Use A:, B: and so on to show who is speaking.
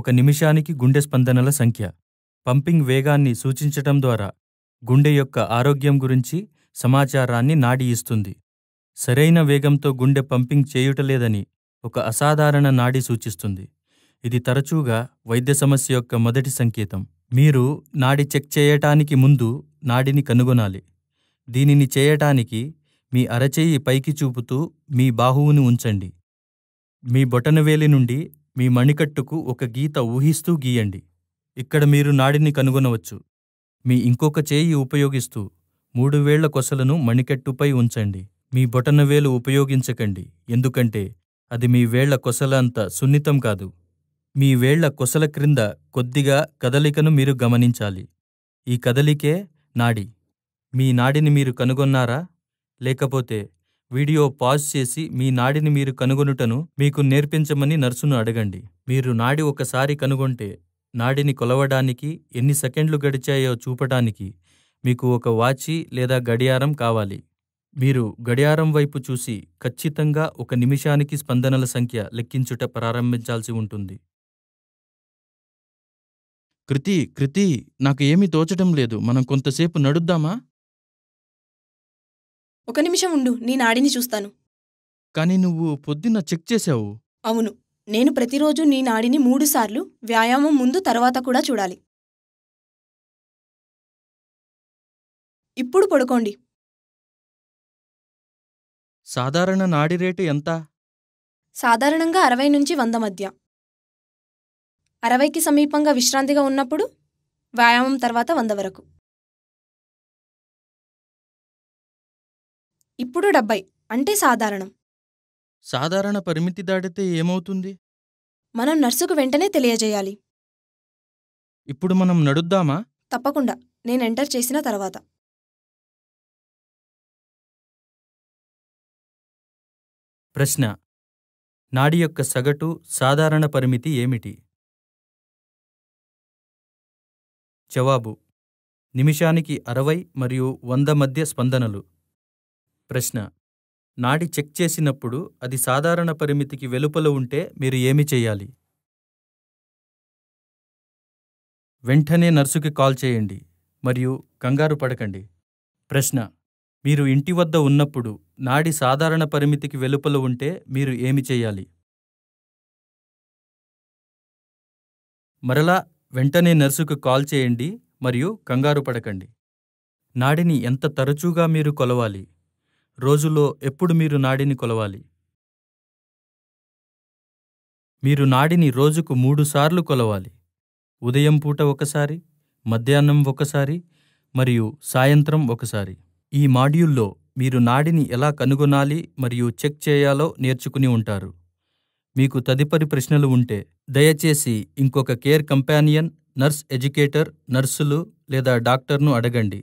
A: ఒక నిమిషానికి గుండె స్పందనల సంఖ్య పంపింగ్ వేగాన్ని సూచించటం ద్వారా గుండె యొక్క ఆరోగ్యం గురించి సమాచారాన్ని నాడి ఇస్తుంది సరైన వేగంతో గుండె పంపింగ్ చేయుటలేదని ఒక అసాధారణ నాడి సూచిస్తుంది ఇది తరచూగా వైద్య సమస్య యొక్క మొదటి సంకేతం మీరు నాడి చెక్ చేయటానికి ముందు నాడిని కనుగొనాలి దీనిని చేయటానికి మీ అరచేయి పైకి చూపుతూ మీ బాహువును ఉంచండి మీ బొటనవేలి నుండి మీ మణికట్టుకు ఒక గీత ఊహిస్తూ గీయండి ఇక్కడ మీరు నాడిని కనుగొనవచ్చు మీ ఇంకొక చేయి ఉపయోగిస్తూ మూడు వేళ్ల కొసలను మణికట్టుపై ఉంచండి మీ బొటనవేలు ఉపయోగించకండి ఎందుకంటే అది మీ వేళ్ల కొసల అంత సున్నితం కాదు మీ వేళ్ల కొసల క్రింద కొద్దిగా కదలికను మీరు గమనించాలి ఈ కదలికే నాడి మీ నాడిని మీరు కనుగొన్నారా లేకపోతే వీడియో పాజ్ చేసి మీ నాడిని మీరు కనుగొనుటను మీకు నేర్పించమని నర్సును అడగండి మీరు నాడి ఒకసారి కనుగొంటే నాడిని కొలవడానికి ఎన్ని సెకండ్లు గడిచాయో చూపటానికి మీకు ఒక వాచి లేదా గడియారం కావాలి మీరు గడియారం వైపు చూసి ఖచ్చితంగా ఒక నిమిషానికి స్పందనల సంఖ్య లెక్కించుట ప్రారంభించాల్సి ఉంటుంది కృతి కృతి నాకు ఏమీ తోచటం లేదు మనం కొంతసేపు నడుద్దామా
B: ఒక నిమిషం ఉండు నీ నాడిని చూస్తాను
A: కానీ నువ్వు పొద్దున్న చెక్ చేశావు
B: అవును నేను ప్రతిరోజు నీ నాడిని మూడుసార్లు వ్యాయామం ముందు తర్వాత కూడా చూడాలి ఇప్పుడు పడుకోండి
A: సాధారణ నాడి రేటు ఎంత
B: సాధారణంగా అరవై నుంచి వంద మధ్య అరవైకి సమీపంగా విశ్రాంతిగా ఉన్నప్పుడు వ్యాయామం తర్వాత వంద వరకు ఇప్పుడు డెబ్బై అంటే సాధారణం
A: సాధారణ పరిమితి దాటితే ఏమవుతుంది
B: మనం నర్సుకు వెంటనే తెలియజేయాలి
A: ఇప్పుడు మనం నడుద్దామా
B: తప్పకుండా నేను ఎంటర్ చేసిన తర్వాత ప్రశ్న నాడి యొక్క సగటు
A: సాధారణ పరిమితి ఏమిటి జవాబు నిమిషానికి అరవై మరియు వంద మధ్య స్పందనలు ప్రశ్న నాడి చెక్ చేసినప్పుడు అది సాధారణ పరిమితికి వెలుపల ఉంటే మీరు ఏమి చేయాలి వెంటనే నర్సుకి కాల్ చేయండి మరియు కంగారు పడకండి ప్రశ్న మీరు ఇంటి వద్ద ఉన్నప్పుడు నాడి సాధారణ పరిమితికి వెలుపల ఉంటే మీరు ఏమి చేయాలి మరలా వెంటనే నర్సుకు కాల్ చేయండి మరియు కంగారు పడకండి నాడిని ఎంత తరచుగా మీరు కొలవాలి రోజులో ఎప్పుడు మీరు నాడిని కొలవాలి మీరు నాడిని రోజుకు మూడుసార్లు కొలవాలి ఉదయం పూట ఒకసారి మధ్యాహ్నం ఒకసారి మరియు సాయంత్రం ఒకసారి ఈ మాడ్యూల్లో మీరు నాడిని ఎలా కనుగొనాలి మరియు చెక్ చేయాలో నేర్చుకుని ఉంటారు మీకు తదుపరి ప్రశ్నలు ఉంటే దయచేసి ఇంకొక కేర్ కంపానియన్ నర్స్ ఎడ్యుకేటర్ నర్సులు లేదా డాక్టర్ను అడగండి